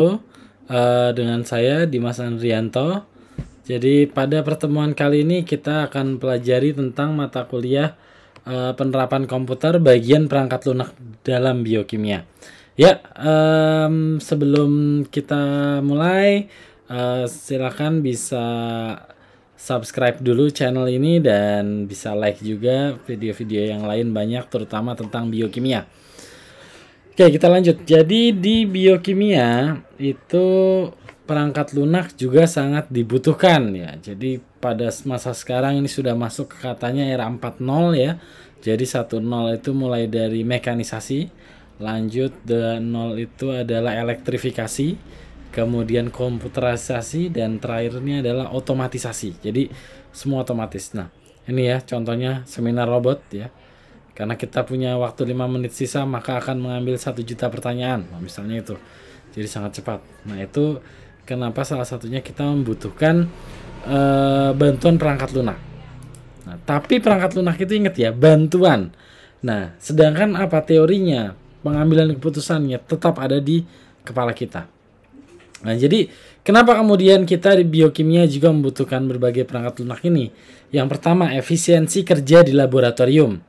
uh, dengan saya Dimas Andrianto. Jadi pada pertemuan kali ini kita akan pelajari tentang mata kuliah uh, penerapan komputer bagian perangkat lunak dalam biokimia. Ya, um, sebelum kita mulai, uh, silakan bisa subscribe dulu channel ini dan bisa like juga video-video yang lain banyak terutama tentang biokimia. Oke, kita lanjut. Jadi di biokimia itu perangkat lunak juga sangat dibutuhkan ya. Jadi pada masa sekarang ini sudah masuk ke katanya era 4.0 ya. Jadi 1.0 itu mulai dari mekanisasi, lanjut the 0 itu adalah elektrifikasi, kemudian komputerisasi dan terakhirnya adalah otomatisasi. Jadi semua otomatis. Nah, ini ya contohnya seminar robot ya karena kita punya waktu 5 menit sisa maka akan mengambil satu juta pertanyaan. Nah, misalnya itu. Jadi sangat cepat. Nah, itu kenapa salah satunya kita membutuhkan uh, bantuan perangkat lunak. Nah, tapi perangkat lunak itu ingat ya, bantuan. Nah, sedangkan apa teorinya, pengambilan keputusannya tetap ada di kepala kita. Nah, jadi kenapa kemudian kita di biokimia juga membutuhkan berbagai perangkat lunak ini? Yang pertama, efisiensi kerja di laboratorium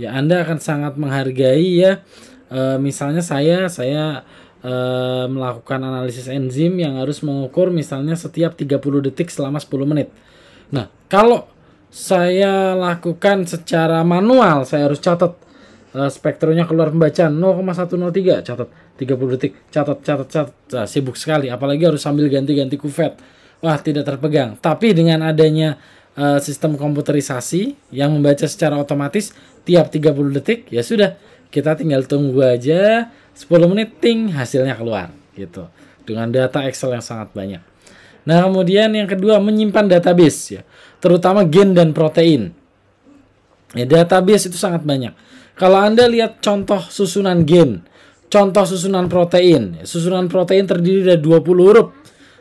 ya Anda akan sangat menghargai ya e, misalnya saya saya e, melakukan analisis enzim yang harus mengukur misalnya setiap 30 detik selama 10 menit. Nah, kalau saya lakukan secara manual, saya harus catat e, spektronya keluar pembacaan 0,103 catat 30 detik catat catat catat nah, sibuk sekali apalagi harus sambil ganti-ganti kuvet wah tidak terpegang tapi dengan adanya Eh, sistem komputerisasi yang membaca secara otomatis tiap 30 detik ya sudah kita tinggal tunggu aja 10 menit ting hasilnya keluar gitu dengan data Excel yang sangat banyak. Nah, kemudian yang kedua menyimpan database ya, terutama gen dan protein. Ya, database itu sangat banyak. Kalau Anda lihat contoh susunan gen, contoh susunan protein, ya, susunan protein terdiri dari 20 huruf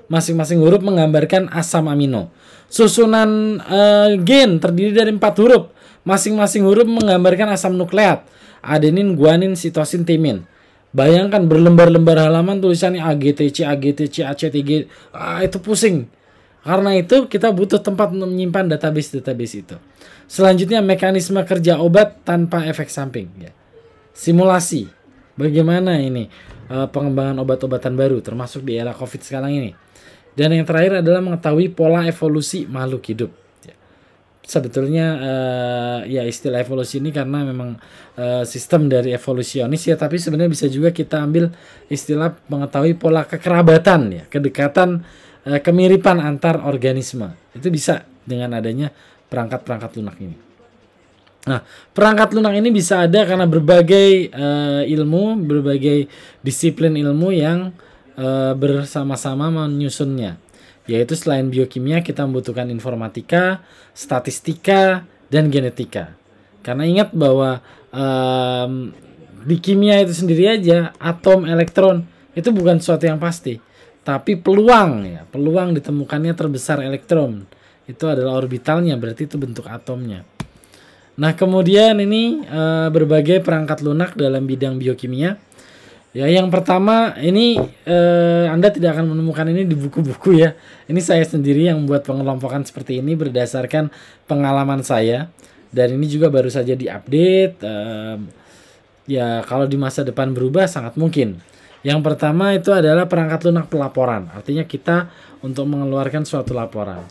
Masing-masing huruf menggambarkan asam amino. Susunan uh, gen terdiri dari empat huruf. Masing-masing huruf menggambarkan asam nukleat. Adenin, guanin, sitosin, timin. Bayangkan berlembar-lembar halaman tulisannya AGTC, AGTC, ACTG. Ah, itu pusing. Karena itu kita butuh tempat menyimpan database-database itu. Selanjutnya mekanisme kerja obat tanpa efek samping. Ya. Simulasi. Bagaimana ini eh, pengembangan obat-obatan baru termasuk di era COVID sekarang ini. Dan yang terakhir adalah mengetahui pola evolusi makhluk hidup. Ya. Sebetulnya uh, ya istilah evolusi ini karena memang uh, sistem dari evolusionis ya, tapi sebenarnya bisa juga kita ambil istilah mengetahui pola kekerabatan ya, kedekatan, uh, kemiripan antar organisme. Itu bisa dengan adanya perangkat-perangkat lunak ini. Nah, perangkat lunak ini bisa ada karena berbagai uh, ilmu, berbagai disiplin ilmu yang e, bersama-sama menyusunnya. Yaitu selain biokimia kita membutuhkan informatika, statistika, dan genetika. Karena ingat bahwa e, di kimia itu sendiri aja atom, elektron itu bukan sesuatu yang pasti, tapi peluang ya, peluang ditemukannya terbesar elektron itu adalah orbitalnya, berarti itu bentuk atomnya. Nah, kemudian ini e, berbagai perangkat lunak dalam bidang biokimia Ya, yang pertama ini eh, Anda tidak akan menemukan ini di buku-buku ya. Ini saya sendiri yang membuat pengelompokan seperti ini berdasarkan pengalaman saya dan ini juga baru saja diupdate. Eh, ya, kalau di masa depan berubah sangat mungkin. Yang pertama itu adalah perangkat lunak pelaporan. Artinya kita untuk mengeluarkan suatu laporan.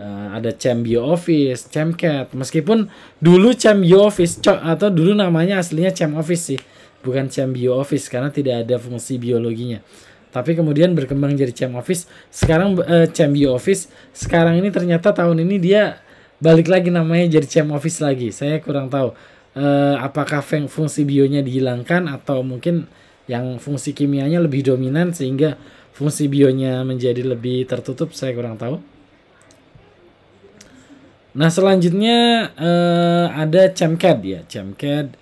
Uh, ada Cambio Office, Cat. Meskipun dulu Cambio Office co- atau dulu namanya aslinya Cam Office sih, bukan Cambio Office karena tidak ada fungsi biologinya. Tapi kemudian berkembang jadi Cam Office. Sekarang uh, eh, Cambio Office sekarang ini ternyata tahun ini dia balik lagi namanya jadi Cam Office lagi. Saya kurang tahu uh, apakah fungsi bionya dihilangkan atau mungkin yang fungsi kimianya lebih dominan sehingga fungsi bionya menjadi lebih tertutup. Saya kurang tahu. Nah selanjutnya uh, ada ChemCAD ya. ChemCAD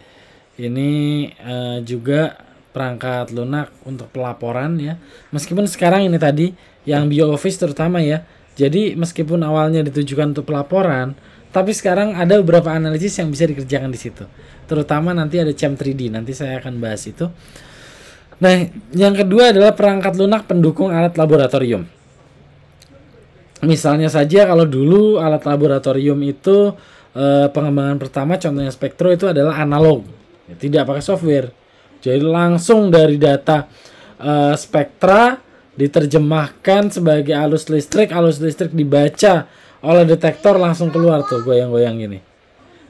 ini uh, juga perangkat lunak untuk pelaporan ya. Meskipun sekarang ini tadi yang bio office terutama ya. Jadi meskipun awalnya ditujukan untuk pelaporan, tapi sekarang ada beberapa analisis yang bisa dikerjakan di situ. Terutama nanti ada Chem 3D, nanti saya akan bahas itu. Nah, yang kedua adalah perangkat lunak pendukung alat laboratorium misalnya saja kalau dulu alat laboratorium itu e, pengembangan pertama contohnya spektro itu adalah analog ya, tidak pakai software jadi langsung dari data e, eh, spektra diterjemahkan sebagai alus listrik alus listrik dibaca oleh detektor langsung keluar tuh goyang-goyang ini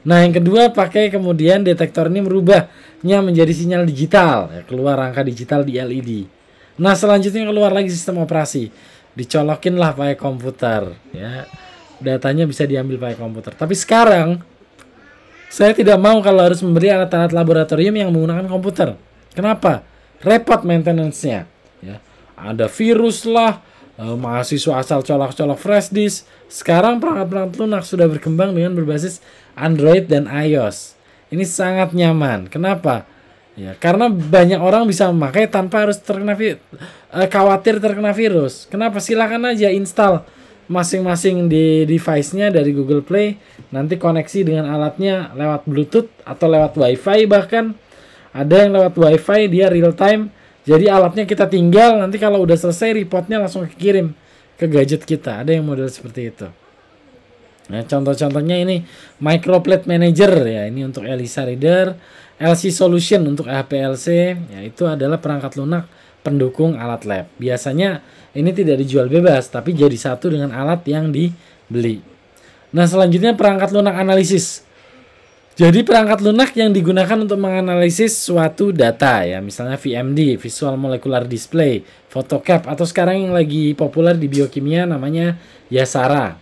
nah yang kedua pakai kemudian detektor ini merubahnya menjadi sinyal digital ya, keluar angka digital di LED nah selanjutnya keluar lagi sistem operasi dicolokin lah pakai komputer ya datanya bisa diambil pakai komputer tapi sekarang saya tidak mau kalau harus memberi alat-alat laboratorium yang menggunakan komputer kenapa repot maintenance-nya ya ada virus lah eh, mahasiswa asal colok-colok fresh disk sekarang perangkat-perangkat lunak sudah berkembang dengan berbasis Android dan iOS ini sangat nyaman kenapa Ya, karena banyak orang bisa memakai tanpa harus terkena vi- eh, khawatir terkena virus. Kenapa? silakan aja install masing-masing di device-nya dari Google Play. Nanti koneksi dengan alatnya lewat Bluetooth atau lewat WiFi bahkan. Ada yang lewat WiFi dia real time. Jadi alatnya kita tinggal nanti kalau udah selesai reportnya langsung kirim ke gadget kita. Ada yang model seperti itu. Nah, contoh-contohnya ini Microplate Manager ya, ini untuk Elisa Reader, LC Solution untuk HPLC, yaitu adalah perangkat lunak pendukung alat lab. Biasanya ini tidak dijual bebas, tapi jadi satu dengan alat yang dibeli. Nah, selanjutnya perangkat lunak analisis. Jadi perangkat lunak yang digunakan untuk menganalisis suatu data ya, misalnya VMD, Visual Molecular Display, PhotoCap atau sekarang yang lagi populer di biokimia namanya Yasara.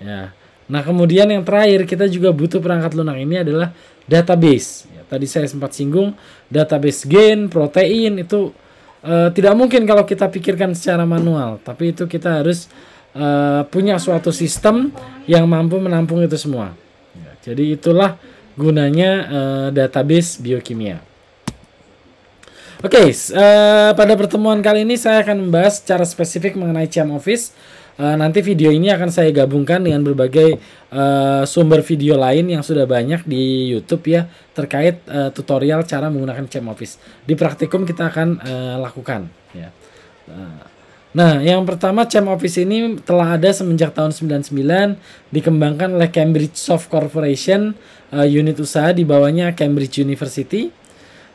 Ya. Nah kemudian yang terakhir kita juga butuh perangkat lunak ini adalah database. Ya, tadi saya sempat singgung database gen, protein itu uh, tidak mungkin kalau kita pikirkan secara manual. Tapi itu kita harus uh, punya suatu sistem yang mampu menampung itu semua. Ya, jadi itulah gunanya uh, database biokimia. Oke, okay, uh, pada pertemuan kali ini saya akan membahas secara spesifik mengenai CM Office Eh, nanti video ini akan saya gabungkan dengan berbagai uh, sumber video lain yang sudah banyak di YouTube ya terkait uh, tutorial cara menggunakan Office. Di praktikum kita akan uh, lakukan ya. Nah, yang pertama Office ini telah ada semenjak tahun 99 dikembangkan oleh Cambridge Soft Corporation uh, unit usaha di bawahnya Cambridge University.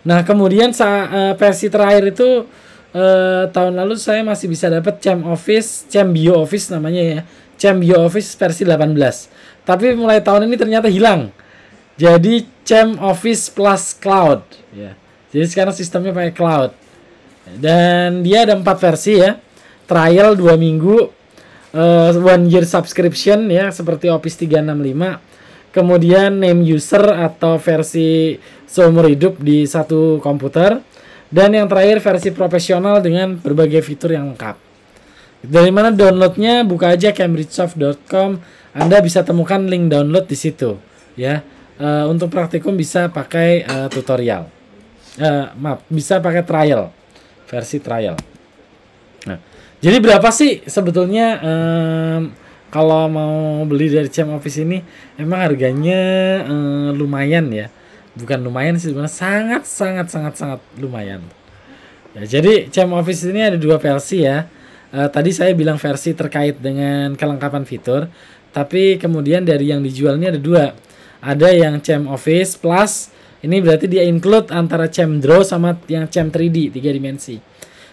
Nah, kemudian saat uh, versi terakhir itu uh, tahun lalu saya masih bisa dapat Chem Office, Chem Bio Office namanya ya. Chem Bio Office versi 18. Tapi mulai tahun ini ternyata hilang. Jadi Chem Office plus Cloud ya. Jadi sekarang sistemnya pakai cloud. Dan dia ada empat versi ya. Trial 2 minggu, uh, one year subscription ya seperti Office 365. Kemudian name user atau versi seumur hidup di satu komputer. Dan yang terakhir versi profesional dengan berbagai fitur yang lengkap. Dari mana downloadnya? Buka aja cambridgesoft.com. Anda bisa temukan link download di situ, ya. Uh, untuk praktikum bisa pakai uh, tutorial. Uh, maaf, bisa pakai trial, versi trial. Nah, jadi berapa sih sebetulnya um, kalau mau beli dari Cem Office ini? Emang harganya um, lumayan ya bukan lumayan sih sebenarnya sangat sangat sangat sangat lumayan ya jadi Cam Office ini ada dua versi ya e, tadi saya bilang versi terkait dengan kelengkapan fitur tapi kemudian dari yang dijual ini ada dua ada yang Cam Office Plus ini berarti dia include antara Cam Draw sama yang Cam 3D tiga dimensi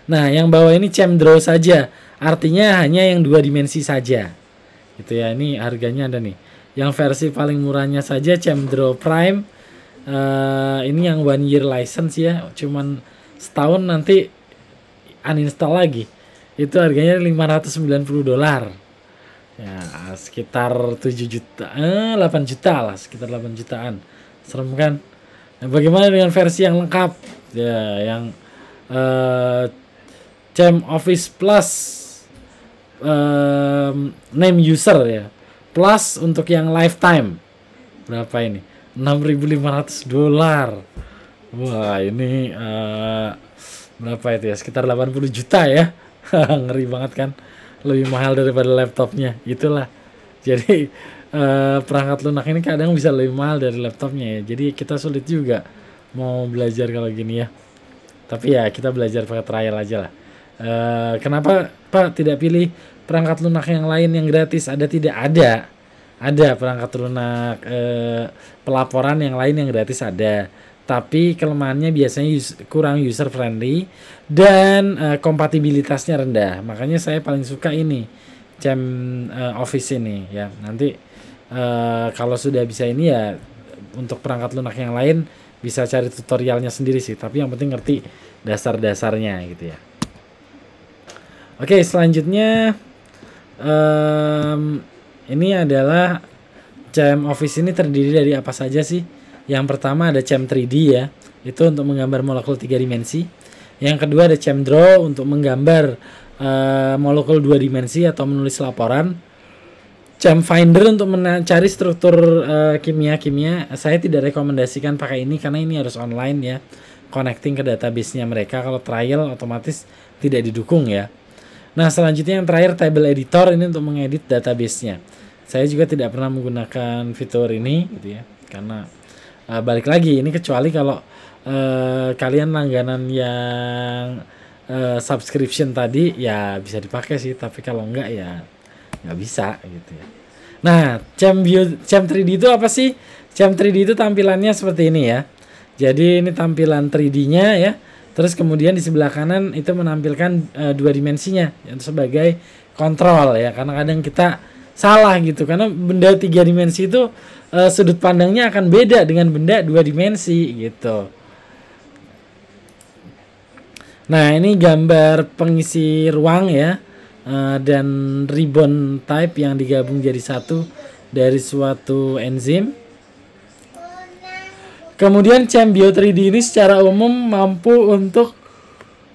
nah yang bawah ini Cam Draw saja artinya hanya yang dua dimensi saja gitu ya ini harganya ada nih yang versi paling murahnya saja Cam Draw Prime uh, ini yang one year license ya cuman setahun nanti uninstall lagi itu harganya 590 dolar ya sekitar 7 juta eh, 8 juta lah sekitar 8 jutaan serem kan nah, bagaimana dengan versi yang lengkap ya yang uh, eh, Jam Office Plus um, name user ya plus untuk yang lifetime berapa ini 6.500 dolar. Wah, ini uh, berapa itu ya? Sekitar 80 juta ya. Ngeri banget kan. Lebih mahal daripada laptopnya. Itulah. Jadi uh, perangkat lunak ini kadang bisa lebih mahal dari laptopnya ya. Jadi kita sulit juga mau belajar kalau gini ya. Tapi ya kita belajar pakai trial aja lah. Uh, kenapa Pak tidak pilih perangkat lunak yang lain yang gratis? Ada tidak ada? ada perangkat lunak eh, pelaporan yang lain yang gratis ada tapi kelemahannya biasanya us kurang user friendly dan eh, kompatibilitasnya rendah makanya saya paling suka ini jam eh, office ini ya nanti eh, kalau sudah bisa ini ya untuk perangkat lunak yang lain bisa cari tutorialnya sendiri sih tapi yang penting ngerti dasar-dasarnya gitu ya oke selanjutnya um, ini adalah CM Office ini terdiri dari apa saja sih? Yang pertama ada CM 3D ya, itu untuk menggambar molekul tiga dimensi. Yang kedua ada CM Draw untuk menggambar uh, molekul dua dimensi atau menulis laporan. CM Finder untuk mencari struktur eh, kimia-kimia. Uh, Saya tidak rekomendasikan pakai ini karena ini harus online ya. Connecting ke database-nya mereka kalau trial otomatis tidak didukung ya. Nah selanjutnya yang terakhir table editor ini untuk mengedit databasenya. Saya juga tidak pernah menggunakan fitur ini gitu ya karena uh, balik lagi ini kecuali kalau uh, kalian langganan yang uh, subscription tadi ya bisa dipakai sih tapi kalau enggak ya nggak bisa gitu ya. Nah, cam view cam 3D itu apa sih? cam 3D itu tampilannya seperti ini ya. Jadi ini tampilan 3D-nya ya Terus kemudian di sebelah kanan itu menampilkan e, dua dimensinya yaitu sebagai kontrol ya karena kadang kita salah gitu karena benda tiga dimensi itu e, sudut pandangnya akan beda dengan benda dua dimensi gitu. Nah ini gambar pengisi ruang ya e, dan ribbon type yang digabung jadi satu dari suatu enzim Kemudian Cambio 3D ini secara umum mampu untuk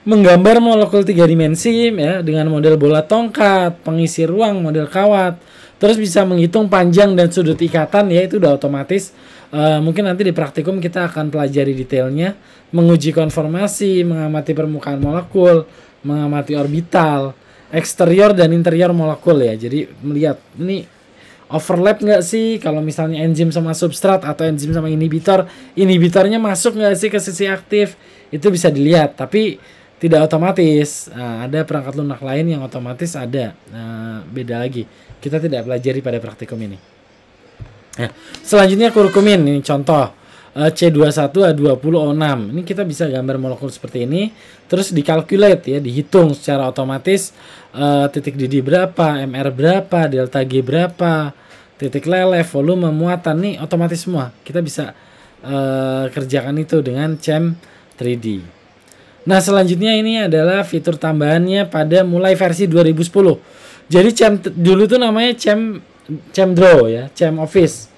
menggambar molekul tiga dimensi ya dengan model bola tongkat, pengisi ruang, model kawat. Terus bisa menghitung panjang dan sudut ikatan ya itu udah otomatis. Uh, mungkin nanti di praktikum kita akan pelajari detailnya, menguji konformasi, mengamati permukaan molekul, mengamati orbital, eksterior dan interior molekul ya. Jadi melihat ini overlap nggak sih kalau misalnya enzim sama substrat atau enzim sama inhibitor inhibitornya masuk nggak sih ke sisi aktif itu bisa dilihat tapi tidak otomatis nah, ada perangkat lunak lain yang otomatis ada nah, beda lagi kita tidak pelajari pada praktikum ini nah, selanjutnya kurkumin ini contoh eh, C21A20O6 ini kita bisa gambar molekul seperti ini terus dikalkulate ya dihitung secara otomatis uh, titik didih berapa, MR berapa, delta G berapa titik lele volume, muatan nih otomatis semua. Kita bisa uh, kerjakan itu dengan CEM 3D. Nah, selanjutnya ini adalah fitur tambahannya pada mulai versi 2010. Jadi CEM dulu tuh namanya CEM CEM Draw ya, CEM Office.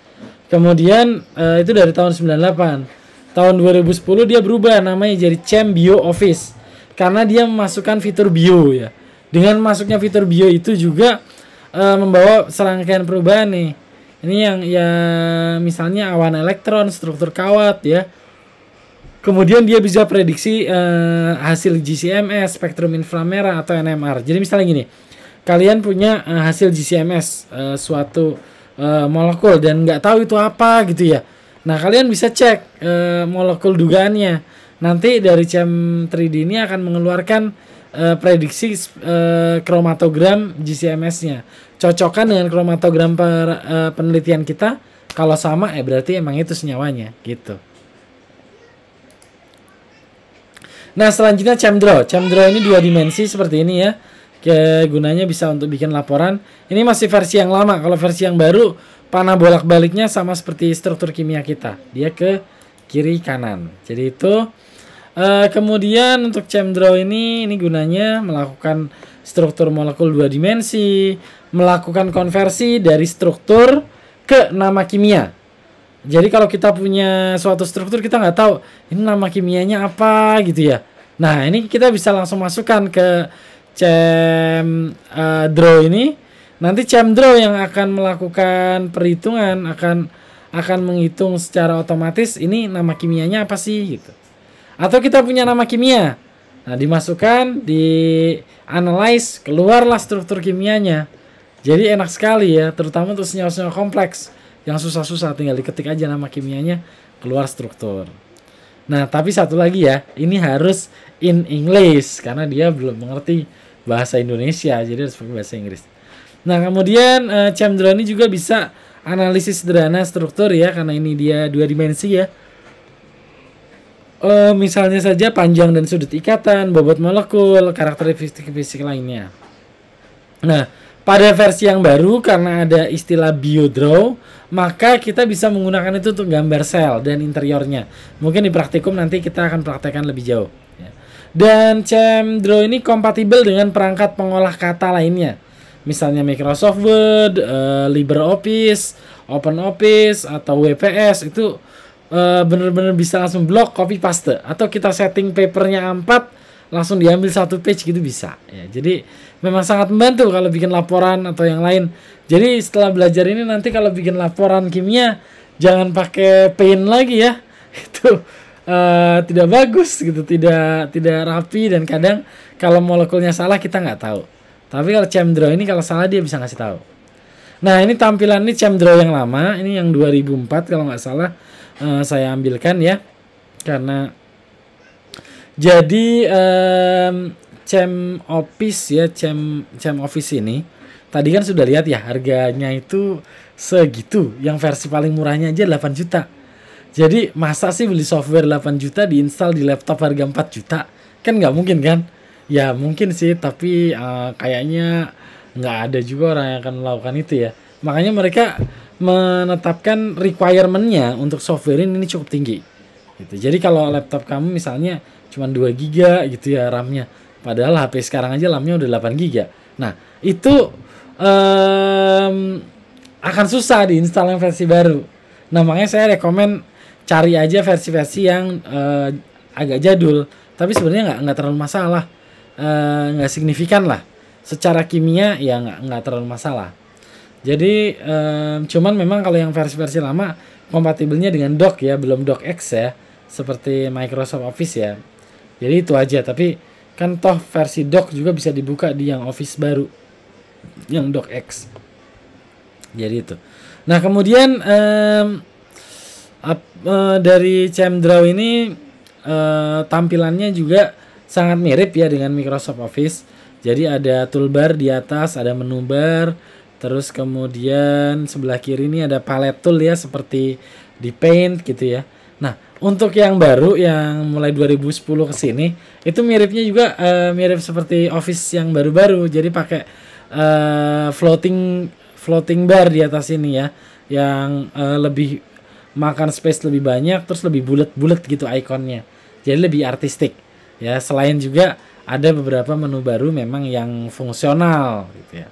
Kemudian uh, itu dari tahun 98. Tahun 2010 dia berubah namanya jadi CEM Bio Office karena dia memasukkan fitur bio ya. Dengan masuknya fitur bio itu juga uh, membawa serangkaian perubahan nih. Ini yang ya misalnya awan elektron, struktur kawat ya. Kemudian dia bisa prediksi uh, hasil GCMS, spektrum inframerah atau NMR. Jadi misalnya gini, kalian punya uh, hasil GCMS uh, suatu uh, molekul dan nggak tahu itu apa gitu ya. Nah kalian bisa cek uh, molekul dugaannya. Nanti dari cm 3D ini akan mengeluarkan uh, prediksi uh, kromatogram GCMS-nya cocokan dengan kromatogram per, uh, penelitian kita kalau sama eh, berarti emang itu senyawanya gitu nah selanjutnya chamdro draw ini dua dimensi seperti ini ya Ke, gunanya bisa untuk bikin laporan ini masih versi yang lama kalau versi yang baru panah bolak baliknya sama seperti struktur kimia kita dia ke kiri kanan jadi itu Uh, kemudian untuk cem draw ini ini gunanya melakukan struktur molekul dua dimensi, melakukan konversi dari struktur ke nama kimia. Jadi kalau kita punya suatu struktur kita nggak tahu ini nama kimianya apa gitu ya. Nah ini kita bisa langsung masukkan ke cem uh, draw ini. Nanti cem draw yang akan melakukan perhitungan akan akan menghitung secara otomatis ini nama kimianya apa sih gitu. Atau kita punya nama kimia. Nah dimasukkan di analyze keluarlah struktur kimianya. Jadi enak sekali ya, terutama untuk senyawa-senyawa kompleks yang susah-susah tinggal diketik aja nama kimianya keluar struktur. Nah, tapi satu lagi ya, ini harus in English karena dia belum mengerti bahasa Indonesia, jadi harus pakai bahasa Inggris. Nah, kemudian uh, eh, ini juga bisa analisis sederhana struktur ya karena ini dia dua dimensi ya. Uh, misalnya saja panjang dan sudut ikatan, bobot molekul, karakteristik fisik lainnya. Nah, pada versi yang baru karena ada istilah BioDraw, maka kita bisa menggunakan itu untuk gambar sel dan interiornya. Mungkin di praktikum nanti kita akan praktekkan lebih jauh. Ya. Dan Draw ini kompatibel dengan perangkat pengolah kata lainnya. Misalnya Microsoft Word, uh, LibreOffice, OpenOffice, atau WPS itu uh, eh, benar benar bisa langsung blok copy paste atau kita setting papernya A4 langsung diambil satu page gitu bisa ya jadi memang sangat membantu kalau bikin laporan atau yang lain jadi setelah belajar ini nanti kalau bikin laporan kimia jangan pakai paint lagi ya itu uh, tidak bagus gitu tidak tidak rapi dan kadang kalau molekulnya salah kita nggak tahu tapi kalau Chemdraw ini kalau salah dia bisa ngasih tahu nah ini tampilan ini Chemdraw yang lama ini yang 2004 kalau nggak salah uh, saya ambilkan ya karena jadi um, Cem Office ya, Cem Cem Office ini tadi kan sudah lihat ya harganya itu segitu. Yang versi paling murahnya aja 8 juta. Jadi masa sih beli software 8 juta diinstal di laptop harga 4 juta? Kan nggak mungkin kan? Ya mungkin sih, tapi uh, kayaknya nggak ada juga orang yang akan melakukan itu ya. Makanya mereka menetapkan requirementnya untuk software ini cukup tinggi gitu jadi kalau laptop kamu misalnya cuma 2 giga gitu ya RAM-nya padahal HP sekarang aja RAM-nya udah 8 giga nah itu um, akan susah diinstal yang versi baru Namanya saya rekomen cari aja versi-versi yang uh, agak jadul tapi sebenarnya nggak nggak terlalu masalah nggak uh, signifikan lah secara kimia ya nggak nggak terlalu masalah jadi um, cuman memang kalau yang versi-versi lama kompatibelnya dengan dock ya belum dock X ya seperti Microsoft Office ya. Jadi itu aja, tapi kan toh versi doc juga bisa dibuka di yang Office baru, yang doc X. Jadi itu. Nah kemudian um, up, uh, eh, dari Draw ini uh, tampilannya juga sangat mirip ya dengan Microsoft Office. Jadi ada toolbar di atas, ada menu bar, terus kemudian sebelah kiri ini ada palet tool ya seperti di Paint gitu ya. Nah, untuk yang baru yang mulai 2010 ke sini itu miripnya juga uh, mirip seperti Office yang baru-baru. Jadi pakai uh, floating floating bar di atas ini ya yang uh, lebih makan space lebih banyak terus lebih bulat-bulat gitu ikonnya. Jadi lebih artistik. Ya, selain juga ada beberapa menu baru memang yang fungsional gitu ya.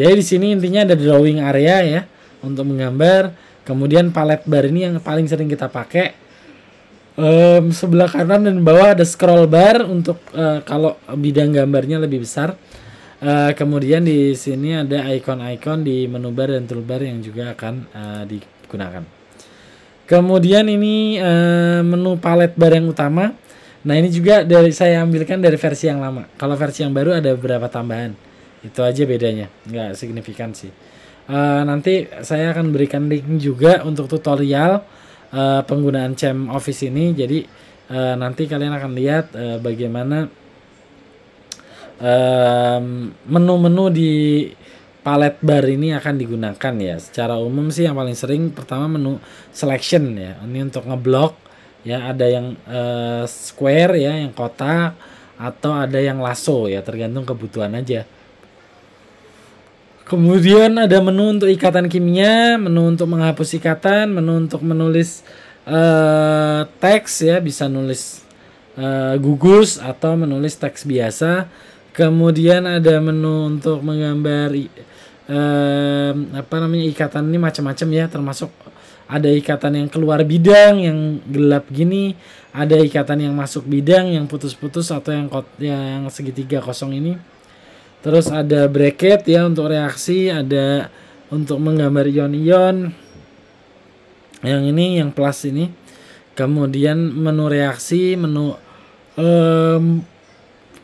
Jadi di sini intinya ada drawing area ya untuk menggambar Kemudian palet bar ini yang paling sering kita pakai. Um, sebelah kanan dan bawah ada scroll bar untuk uh, kalau bidang gambarnya lebih besar. Uh, kemudian di sini ada icon-icon di menu bar dan toolbar yang juga akan uh, digunakan. Kemudian ini uh, menu palet bar yang utama. Nah ini juga dari saya ambilkan dari versi yang lama. Kalau versi yang baru ada beberapa tambahan. Itu aja bedanya, nggak signifikan sih. Eh, nanti saya akan berikan link juga untuk tutorial uh, penggunaan Cem Office ini. Jadi uh, nanti kalian akan lihat uh, bagaimana menu-menu uh, di palet bar ini akan digunakan ya. Secara umum sih yang paling sering pertama menu selection ya. Ini untuk ngeblok ya ada yang uh, square ya, yang kotak atau ada yang lasso ya tergantung kebutuhan aja Kemudian ada menu untuk ikatan kimia, menu untuk menghapus ikatan, menu untuk menulis uh, teks ya, bisa nulis uh, gugus atau menulis teks biasa. Kemudian ada menu untuk menggambar uh, apa namanya ikatan ini macam-macam ya, termasuk ada ikatan yang keluar bidang yang gelap gini, ada ikatan yang masuk bidang yang putus-putus atau yang kot yang segitiga kosong ini Terus ada bracket ya untuk reaksi, ada untuk menggambar ion-ion. Yang ini yang plus ini. Kemudian menu reaksi, menu um,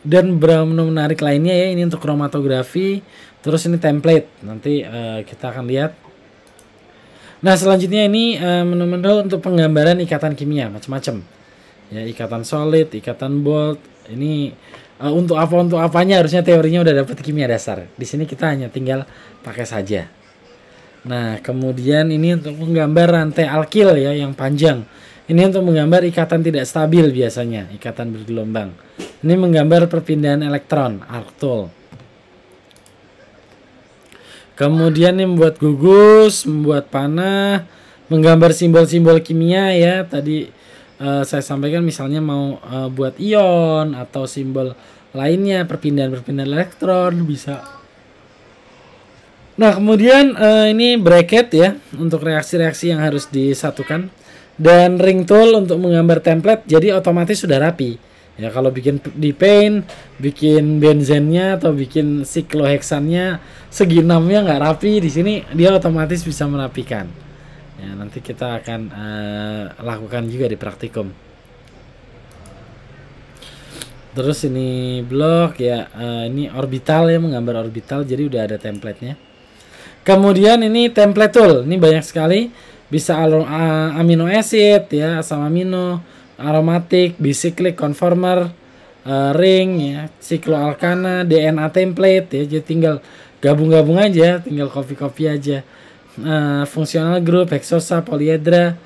dan beberapa menu menarik lainnya ya. Ini untuk kromatografi. Terus ini template. Nanti uh, kita akan lihat. Nah, selanjutnya ini eh, menu-menu uh, untuk penggambaran ikatan kimia macam-macam. Ya, ikatan solid, ikatan bold. Ini uh, untuk apa untuk apanya harusnya teorinya udah dapat kimia dasar. Di sini kita hanya tinggal pakai saja. Nah, kemudian ini untuk menggambar rantai alkil ya yang panjang. Ini untuk menggambar ikatan tidak stabil biasanya, ikatan bergelombang. Ini menggambar perpindahan elektron, arctol. Kemudian ini membuat gugus, membuat panah, menggambar simbol-simbol kimia ya tadi Eh, saya sampaikan misalnya mau uh, buat ion atau simbol lainnya perpindahan-perpindahan elektron bisa. Nah kemudian uh, ini bracket ya untuk reaksi-reaksi yang harus disatukan dan ring tool untuk menggambar template jadi otomatis sudah rapi ya kalau bikin di paint bikin benzennya atau bikin sikloheksannya segi enamnya nggak rapi di sini dia otomatis bisa merapikan ya nanti kita akan uh, lakukan juga di praktikum terus ini blok ya uh, ini orbital ya menggambar orbital jadi udah ada template nya. kemudian ini template tool ini banyak sekali bisa eh, amino acid ya asam amino aromatik bicyclic conformer uh, ring ya sikloalkana DNA template ya jadi tinggal gabung-gabung aja tinggal copy-copy aja Eh, fungsional group, hexosa, poliedra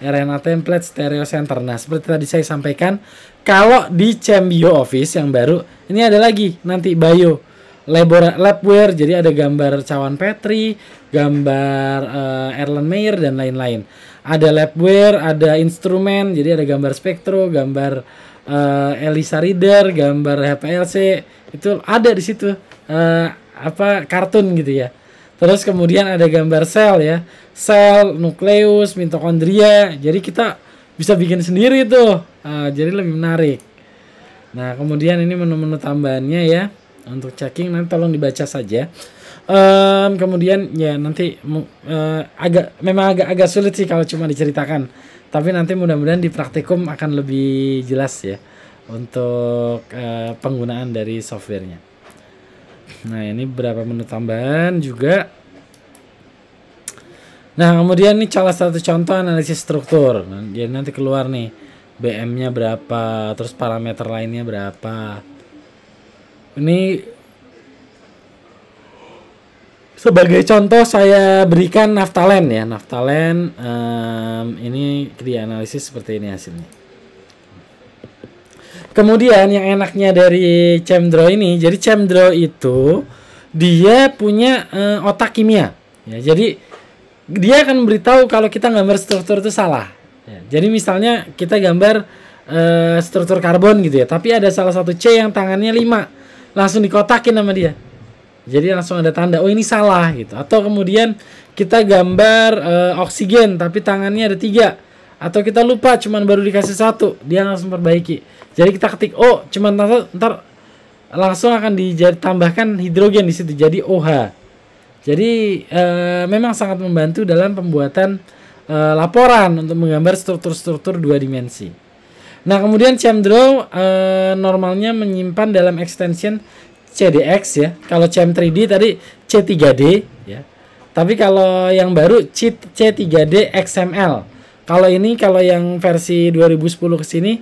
RNA template, stereo center. Nah, seperti tadi saya sampaikan, kalau di Cembio Office yang baru, ini ada lagi nanti bio labora, labware, jadi ada gambar cawan Petri, gambar uh, Erlen Meyer dan lain-lain. Ada labware, ada instrumen, jadi ada gambar spektro, gambar uh, Elisa Reader, gambar HPLC, itu ada di situ uh, apa kartun gitu ya. Terus kemudian ada gambar sel ya, sel, nukleus, mitokondria. Jadi kita bisa bikin sendiri tuh. Uh, jadi lebih menarik. Nah, kemudian ini menu-menu tambahannya ya. Untuk checking nanti tolong dibaca saja. Um, kemudian ya nanti uh, agak memang agak agak sulit sih kalau cuma diceritakan. Tapi nanti mudah-mudahan di praktikum akan lebih jelas ya untuk uh, penggunaan dari softwarenya. Nah, ini berapa menu tambahan juga. Nah, kemudian ini salah satu contoh analisis struktur. Jadi nah, nanti keluar nih BM-nya berapa, terus parameter lainnya berapa. Ini sebagai contoh saya berikan Naftalen ya. Naftalen um, ini dianalisis seperti ini hasilnya. Kemudian yang enaknya dari Chemdro ini, jadi Chemdro itu dia punya uh, otak kimia. Ya, jadi dia akan beritahu kalau kita gambar struktur itu salah. Ya, jadi misalnya kita gambar uh, struktur karbon gitu ya, tapi ada salah satu C yang tangannya 5 langsung dikotakin sama dia. Jadi langsung ada tanda, oh ini salah gitu. Atau kemudian kita gambar uh, oksigen tapi tangannya ada tiga atau kita lupa cuman baru dikasih satu dia langsung perbaiki jadi kita ketik O cuman ntar, ntar langsung akan ditambahkan hidrogen di situ jadi OH jadi e, memang sangat membantu dalam pembuatan e, laporan untuk menggambar struktur-struktur dua dimensi nah kemudian ChemDraw e, eh, normalnya menyimpan dalam extension CDX ya kalau chem 3 d tadi C3D ya tapi kalau yang baru C3D XML kalau ini kalau yang versi 2010 ke sini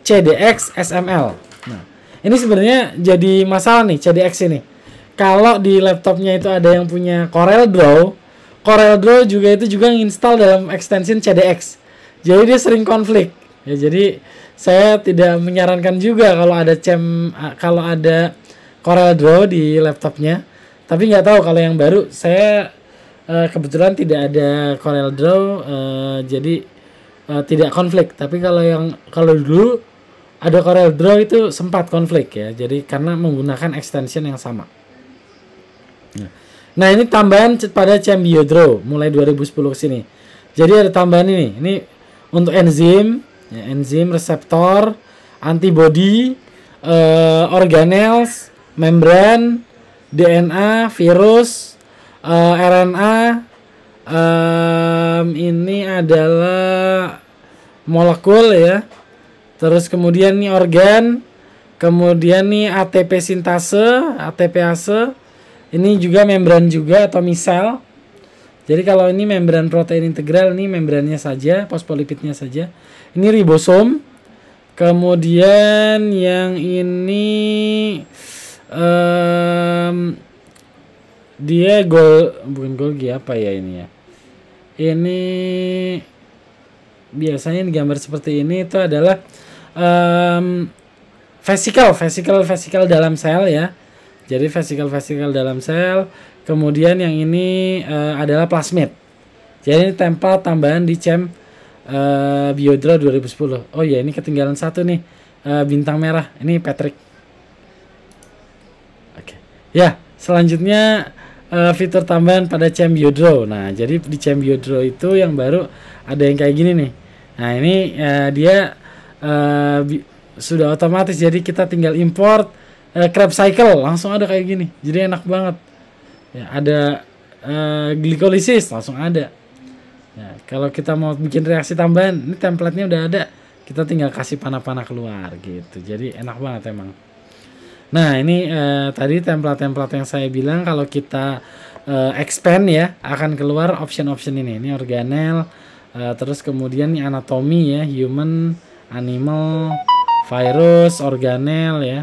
CDX SML. Nah, ini sebenarnya jadi masalah nih CDX ini. Kalau di laptopnya itu ada yang punya Corel Draw, Corel Draw juga itu juga install dalam extension CDX. Jadi dia sering konflik. Ya jadi saya tidak menyarankan juga kalau ada cem kalau ada Corel Draw di laptopnya. Tapi nggak tahu kalau yang baru saya Eh, kebetulan tidak ada Corel Draw uh, jadi uh, tidak konflik tapi kalau yang kalau dulu ada Corel Draw itu sempat konflik ya jadi karena menggunakan extension yang sama ya. nah ini tambahan pada Cambio Draw mulai 2010 sini jadi ada tambahan ini ini untuk enzim ya, enzim reseptor antibody uh, organelles membran DNA virus uh, eh, RNA um, ini adalah molekul ya. Terus kemudian nih organ, kemudian nih ATP sintase, ATPase. Ini juga membran juga atau misel. Jadi kalau ini membran protein integral ini membrannya saja, fosfolipidnya saja. Ini ribosom. Kemudian yang ini um, dia gol bukan gol apa ya ini ya ini biasanya di gambar seperti ini itu adalah um, vesikel vesikel vesikel dalam sel ya jadi vesikel vesikel dalam sel kemudian yang ini uh, adalah plasmid jadi ini tempel tambahan di cem uh, biodra 2010 oh ya ini ketinggalan satu nih uh, bintang merah ini Patrick oke okay. ya selanjutnya uh, fitur tambahan pada Cambio Draw. Nah, jadi di Cambio Draw itu yang baru ada yang kayak gini nih. Nah, ini uh, dia uh, sudah otomatis jadi kita tinggal import uh, crab cycle langsung ada kayak gini. Jadi enak banget. Ya, ada uh, glikolisis langsung ada. Ya, kalau kita mau bikin reaksi tambahan, ini template-nya udah ada. Kita tinggal kasih panah-panah keluar gitu. Jadi enak banget emang. Nah ini uh, tadi template-template yang saya bilang kalau kita uh, expand ya akan keluar option-option ini. Ini organel, uh, terus kemudian ini anatomi ya, human, animal, virus, organel ya.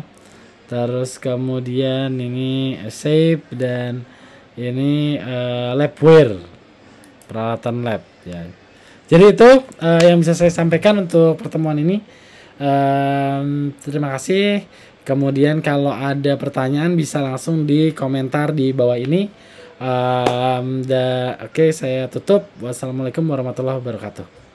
Terus kemudian ini shape dan ini uh, labware, peralatan lab ya. Jadi itu uh, yang bisa saya sampaikan untuk pertemuan ini. Um, terima kasih. Kemudian kalau ada pertanyaan bisa langsung di komentar di bawah ini. Um, Oke, okay, saya tutup. Wassalamualaikum warahmatullahi wabarakatuh.